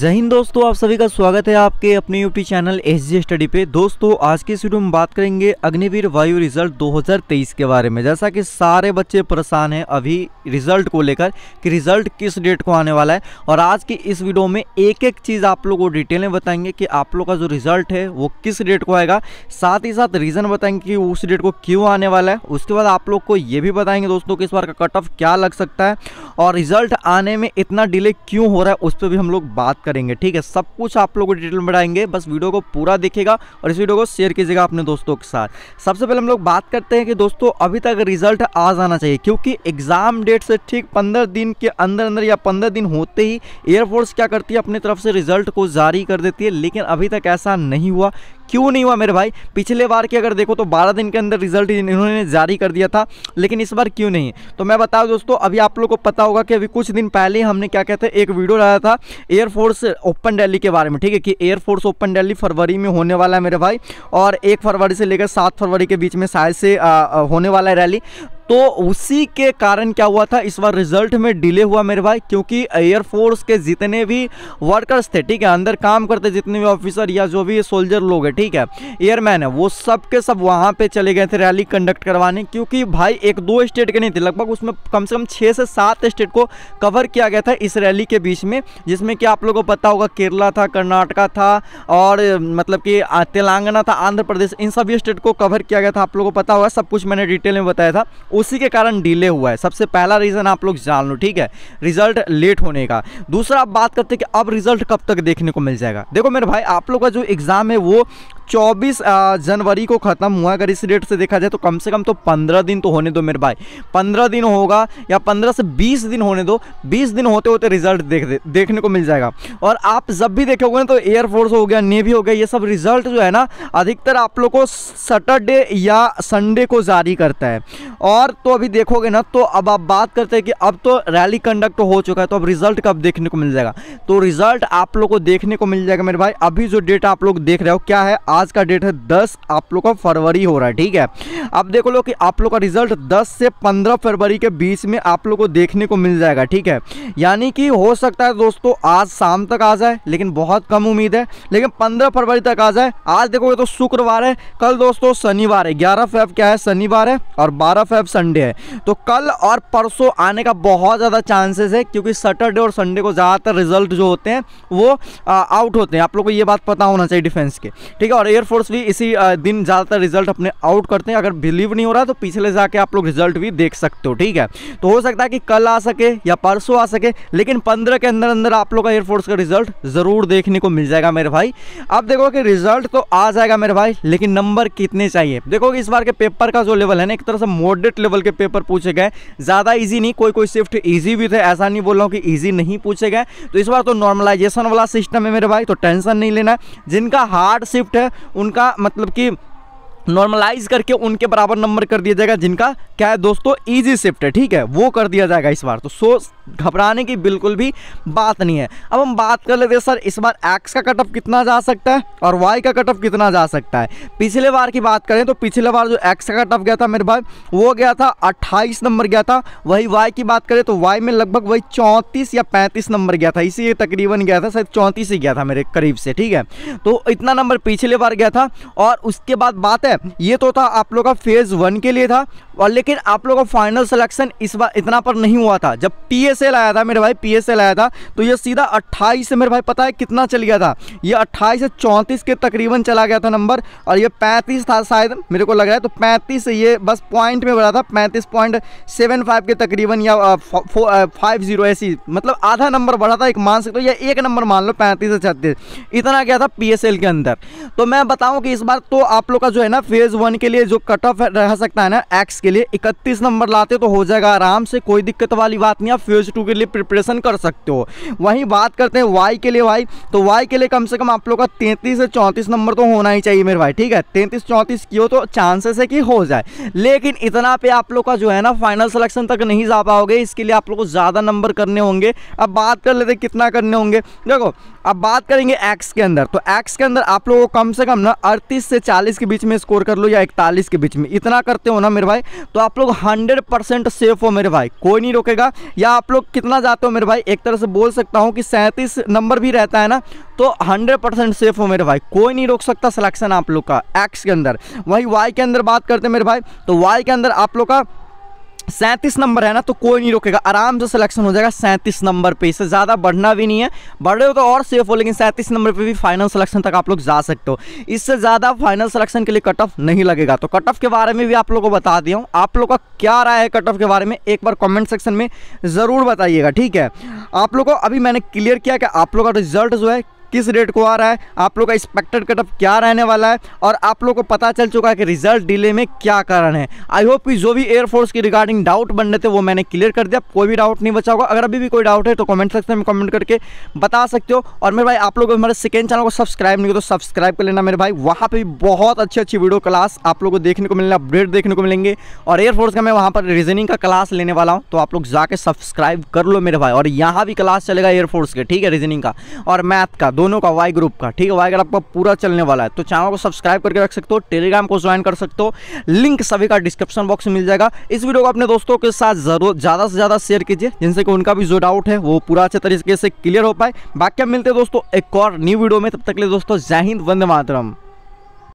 जहीन दोस्तों आप सभी का स्वागत है आपके अपने YouTube channel S G study पे दोस्तों आज की इस वीडियो में बात करेंगे अग्निवीर वायु रिजल्ट 2023 के बारे में जैसा कि सारे बच्चे परेशान हैं अभी रिजल्ट को लेकर कि रिजल्ट किस डेट को आने वाला है और आज की इस वीडियो में एक एक चीज़ आप लोग को डिटेल में बताएंगे कि आप लोग का जो रिजल्ट है वो किस डेट को आएगा साथ ही साथ रीज़न बताएंगे कि उस डेट को क्यों आने वाला है उसके बाद आप लोग को ये भी बताएंगे दोस्तों कि इस बार का कट ऑफ क्या लग सकता है और रिजल्ट आने में इतना डिले क्यों हो रहा है उस पर भी हम लोग बात करेंगे ठीक है सब कुछ आप लोगों को डिटेल में बढ़ाएंगे बस वीडियो को पूरा देखेगा और इस वीडियो को शेयर कीजिएगा अपने दोस्तों के साथ सबसे पहले हम लोग बात करते हैं कि दोस्तों अभी तक रिजल्ट आ जाना चाहिए क्योंकि एग्जाम डेट से ठीक पंद्रह दिन के अंदर अंदर या पंद्रह दिन होते ही एयरफोर्स क्या करती है अपनी तरफ से रिजल्ट को जारी कर देती है लेकिन अभी तक ऐसा नहीं हुआ क्यों नहीं हुआ मेरे भाई पिछले बार की अगर देखो तो 12 दिन के अंदर रिजल्ट इन्होंने जारी कर दिया था लेकिन इस बार क्यों नहीं तो मैं बताऊँ दोस्तों अभी आप लोग को पता होगा कि अभी कुछ दिन पहले हमने क्या कहते हैं एक वीडियो डाला था एयरफोर्स ओपन डेली के बारे में ठीक है कि एयरफोर्स ओपन डेली फरवरी में होने वाला है मेरे भाई और एक फरवरी से लेकर सात फरवरी के बीच में शायद से आ, होने वाला है रैली तो उसी के कारण क्या हुआ था इस बार रिजल्ट में डिले हुआ मेरे भाई क्योंकि एयरफोर्स के जितने भी वर्कर्स थे ठीक है अंदर काम करते जितने भी ऑफिसर या जो भी सोल्जर लोग हैं ठीक है एयरमैन है वो सब के सब वहाँ पे चले गए थे रैली कंडक्ट करवाने क्योंकि भाई एक दो स्टेट के नहीं थे लगभग उसमें कम से कम छः से सात स्टेट को कवर किया गया था इस रैली के बीच में जिसमें कि आप लोगों को पता होगा केरला था कर्नाटका था और मतलब कि तेलंगाना था आंध्र प्रदेश इन सभी स्टेट को कवर किया गया था आप लोगों को पता होगा सब कुछ मैंने डिटेल में बताया था उसी के कारण डिले हुआ है सबसे पहला रीज़न आप लोग जान लो ठीक है रिजल्ट लेट होने का दूसरा आप बात करते हैं कि अब रिजल्ट कब तक देखने को मिल जाएगा देखो मेरे भाई आप लोग का जो एग्ज़ाम है वो 24 जनवरी को ख़त्म हुआ अगर इस डेट से देखा जाए तो कम से कम तो 15 दिन तो होने दो मेरे भाई 15 दिन होगा या 15 से 20 दिन होने दो 20 दिन होते होते रिजल्ट देख दे, देखने को मिल जाएगा और आप जब भी देखोगे ना तो एयरफोर्स हो गया नेवी हो गया ये सब रिजल्ट जो है ना अधिकतर आप लोग को सटरडे या संडे को जारी करता है और तो अभी देखोगे ना तो अब आप बात करते हैं कि अब तो रैली कंडक्ट हो चुका है तो अब रिजल्ट कब देखने को मिल जाएगा तो रिजल्ट आप लोग को देखने को मिल जाएगा मेरे भाई अभी जो डेट आप लोग देख रहे हो क्या है आज का डेट है दस आप लोग का फरवरी हो रहा है ठीक है अब देखो लो कि आप लोग का रिजल्ट दस से पंद्रह फरवरी के बीच में आप लोग को देखने को मिल जाएगा ठीक है यानी कि हो सकता है दोस्तों आज शाम तक आ जाए लेकिन बहुत कम उम्मीद है लेकिन पंद्रह फरवरी तक आ जाए आज देखोगे तो शुक्रवार है कल दोस्तों शनिवार है ग्यारह फेब क्या है शनिवार है और बारह फेब संडे है तो कल और परसों आने का बहुत ज़्यादा चांसेस है क्योंकि सैटरडे और संडे को ज़्यादातर रिजल्ट जो होते हैं वो आ, आउट होते हैं आप लोग को ये बात पता होना चाहिए डिफेंस के ठीक है और एयरफोर्स भी इसी दिन ज़्यादातर रिजल्ट अपने आउट करते हैं अगर बिलीव नहीं हो रहा तो पिछले जाके आप लोग रिजल्ट भी देख सकते हो ठीक है तो हो सकता है कि कल आ सके या परसों आ सके लेकिन पंद्रह के अंदर अंदर आप लोग का एयरफोर्स का रिजल्ट ज़रूर देखने को मिल जाएगा मेरे भाई अब देखो कि रिजल्ट तो आ जाएगा मेरे भाई लेकिन नंबर कितने चाहिए देखो कि इस बार के पेपर का जो लेवल है ना एक तरह से मॉडरेट लेवल के पेपर पूछे गए ज़्यादा ईजी नहीं कोई कोई शिफ्ट ईजी भी थे ऐसा नहीं बोल रहा हूँ कि ईजी नहीं पूछे गए तो इस बार तो नॉर्मलाइजेशन वाला सिस्टम है मेरे भाई तो टेंशन नहीं लेना जिनका हार्ड शिफ्ट है उनका मतलब कि नॉर्मलाइज करके उनके बराबर नंबर कर दिया जाएगा जिनका क्या है दोस्तों इजी शिफ्ट है ठीक है वो कर दिया जाएगा इस बार तो सो घबराने की बिल्कुल भी बात नहीं है अब हम बात कर लेते हैं सर इस बार एक्स का कटअप कितना जा सकता है और वाई का कटअप कितना जा सकता है पिछले बार की बात करें तो पिछले बार जो एक्स का कटअप गया था मेरे भाई वो गया था अट्ठाईस नंबर गया था वही वाई की बात करें तो वाई में लगभग वही चौंतीस या पैंतीस नंबर गया था इसी तकरीबन गया था शायद चौंतीस ही गया था मेरे करीब से ठीक है तो इतना नंबर पिछले बार गया था और उसके बाद बात है है ये तो था आप लोग का फेज वन के लिए था और लेकिन आप लोग का फाइनल सिलेक्शन इस बार इतना पर नहीं हुआ था जब पी आया था मेरे भाई पी आया था तो ये सीधा अट्ठाईस से मेरे भाई पता है कितना चल गया था ये अट्ठाईस से चौंतीस के तकरीबन चला गया था नंबर और ये पैंतीस था शायद मेरे को लग रहा है तो पैंतीस ये बस पॉइंट में बढ़ा था पैंतीस पॉइंट सेवन फाइव के तकरीबन या फाइव जीरो ऐसी मतलब आधा नंबर बढ़ा था एक मान सकते हो या एक नंबर मान लो पैंतीस से छत्तीस इतना गया था पी के अंदर तो मैं बताऊँ कि इस बार तो आप लोग का जो है ना फेज वन के लिए जो कट ऑफ रह सकता है ना एक्स के लिए इकतीस नंबर लाते तो हो जाएगा आराम से कोई दिक्कत वाली बात नहीं आप फेज टू के लिए प्रिपरेशन कर सकते हो वहीं बात करते हैं वाई के लिए वाई तो वाई के लिए कम से कम आप लोग का तैंतीस से चौंतीस नंबर तो होना ही चाहिए मेरे भाई ठीक है तैंतीस चौंतीस की हो तो चांसेस है कि हो जाए लेकिन इतना पे आप लोग का जो है ना फाइनल सिलेक्शन तक नहीं जा पाओगे इसके लिए आप लोग को ज़्यादा नंबर करने होंगे अब बात कर लेते कितना करने होंगे देखो अब बात करेंगे एक्स के अंदर तो एक्स के अंदर आप लोगों को कम से कम ना अड़तीस से चालीस के बीच में इसको स्कोर कर लो या इकतालीस के बीच में इतना करते हो ना मेरे भाई तो आप लोग हंड्रेड सेफ हो मेरे भाई कोई नहीं रोकेगा या आप लोग कितना जाते हो मेरे भाई एक तरह से बोल सकता हूँ कि सैंतीस नंबर भी रहता है ना तो 100 सेफ हो मेरे भाई कोई नहीं रोक सकता सिलेक्शन आप लोग का एक्स के अंदर वही वाई के अंदर बात करते हैं मेरे भाई तो वाई के अंदर आप लोग का सैंतीस नंबर है ना तो कोई नहीं रोकेगा आराम से सिलेक्शन हो जाएगा सैंतीस नंबर पे इससे ज़्यादा बढ़ना भी नहीं है बढ़ रहे हो तो और सेफ हो लेकिन सैंतीस नंबर पे भी फाइनल सिलेक्शन तक आप लोग जा सकते हो इससे ज़्यादा फाइनल सिलेक्शन के लिए कट ऑफ नहीं लगेगा तो कट ऑफ के बारे में भी आप लोगों को बता दिया हूँ आप लोग का क्या राय है कट ऑफ के बारे में एक बार कॉमेंट सेक्शन में ज़रूर बताइएगा ठीक है आप लोग को अभी मैंने क्लियर किया कि आप लोग का रिजल्ट जो है किस रेट को आ रहा है आप लोग का एक्सपेक्टेड कटअप क्या रहने वाला है और आप लोग को पता चल चुका है कि रिजल्ट डिले में क्या कारण है आई होप कि जो भी एयरफोर्स की रिगार्डिंग डाउट बन रहे थे वो मैंने क्लियर कर दिया कोई भी डाउट नहीं बचा होगा अगर अभी भी कोई डाउट है तो कमेंट सेक्शन में कमेंट करके बता सकते हो और मेरे भाई आप लोग हमारे सेकेंड चैनल को सब्सक्राइब नहीं हो तो सब्सक्राइब कर लेना मेरे भाई वहाँ पर भी बहुत अच्छी अच्छी वीडियो क्लास आप लोग को देखने को मिलना अपडेट देखने को मिलेंगे और एयरफोर्स का मैं वहाँ पर रीजनिंग का क्लास लेने वाला हूँ तो आप लोग जाके सब्सक्राइब कर लो मेरे भाई और यहाँ भी क्लास चलेगा एयरफोर्स के ठीक है रीजनिंग का और मैथ का दो दोनों का वाई ग्रुप का ठीक है वाई ग्रुप का पूरा चलने वाला है तो चैनल को सब्सक्राइब करके रख सकते हो टेलीग्राम को ज्वाइन कर सकते हो लिंक सभी का डिस्क्रिप्शन बॉक्स में मिल जाएगा इस वीडियो को अपने दोस्तों के साथ जरूर ज़्यादा से ज़्यादा शेयर कीजिए जिनसे कि उनका भी जो डाउट है वो पूरा अच्छे तरीके से क्लियर हो पाए बाकी हम मिलते हैं दोस्तों एक और न्यू वीडियो में तब तक ले दोस्तों जय हिंद वंदे मातरम